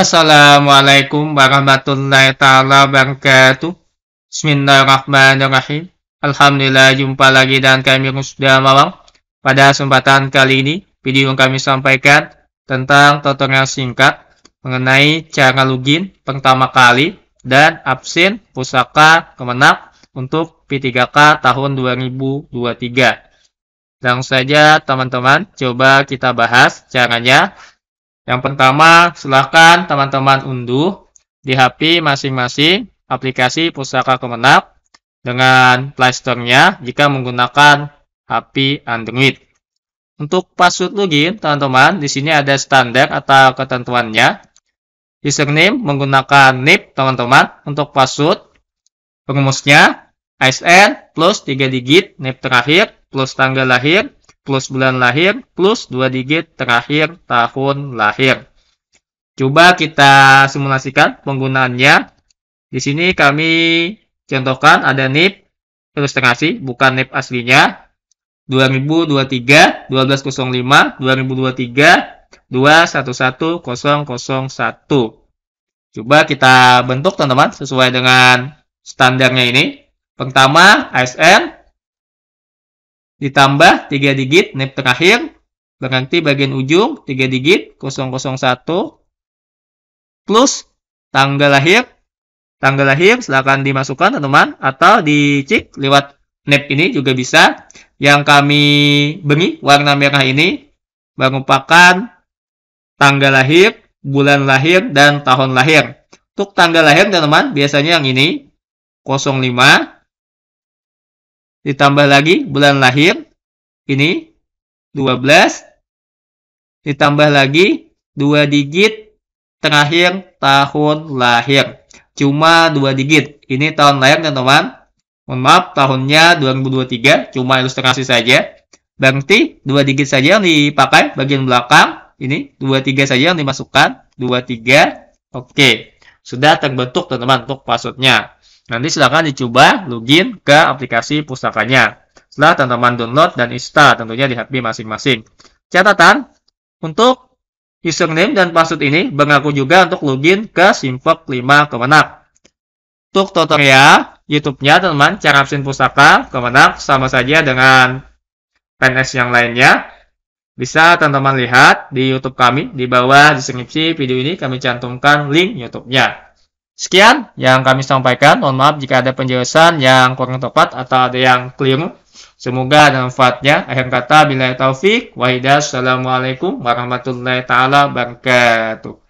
Assalamualaikum warahmatullahi taala wabarakatuh. Bismillahirrahmanirrahim. Alhamdulillah jumpa lagi dan kami sudah malam. Pada kesempatan kali ini, video yang kami sampaikan tentang tutorial singkat mengenai cara login pertama kali dan absen pusaka kemenak untuk P3K tahun 2023. Langsung saja teman-teman, coba kita bahas caranya yang pertama, silakan teman-teman unduh di HP masing-masing aplikasi pusaka Kemenak dengan Playstore-nya jika menggunakan HP Android. Untuk password login, teman-teman, di sini ada standar atau ketentuannya. Username menggunakan NIP, teman-teman, untuk password. Pengumusnya, ASN plus 3 digit, NIP terakhir, plus tanggal lahir, plus bulan lahir plus dua digit terakhir tahun lahir. Coba kita simulasikan penggunaannya. Di sini kami contohkan ada NIP ilustrasi, bukan NIP aslinya. 2023 1205 2023 211001. Coba kita bentuk teman-teman sesuai dengan standarnya ini. Pertama ASN ditambah 3 digit NIP terakhir, berarti bagian ujung 3 digit 001 plus tanggal lahir. Tanggal lahir silahkan dimasukkan teman-teman atau dicek lewat NIP ini juga bisa. Yang kami beri warna merah ini merupakan tanggal lahir, bulan lahir, dan tahun lahir. Untuk tanggal lahir teman-teman biasanya yang ini 05 ditambah lagi bulan lahir ini 12 ditambah lagi dua digit terakhir tahun lahir cuma dua digit ini tahun lahir teman-teman mohon maaf tahunnya 2023 cuma ilustrasi saja berarti dua digit saja yang dipakai bagian belakang ini 23 saja yang dimasukkan 23 oke sudah terbentuk teman-teman untuk passwordnya Nanti silahkan dicoba login ke aplikasi pustakanya. Setelah teman-teman download dan install tentunya di HP masing-masing. Catatan, untuk username dan password ini berlaku juga untuk login ke Simfok 5 Kemenak. Untuk tutorial YouTube-nya teman-teman, cara absen pustaka Kemenak sama saja dengan PNS yang lainnya. Bisa teman-teman lihat di YouTube kami, di bawah deskripsi video ini kami cantumkan link YouTube-nya. Sekian yang kami sampaikan. Mohon maaf jika ada penjelasan yang kurang tepat atau ada yang keliru. Semoga ada manfaatnya. Akhir kata, bila taufik, wahidah. Assalamualaikum warahmatullahi taala wabarakatuh.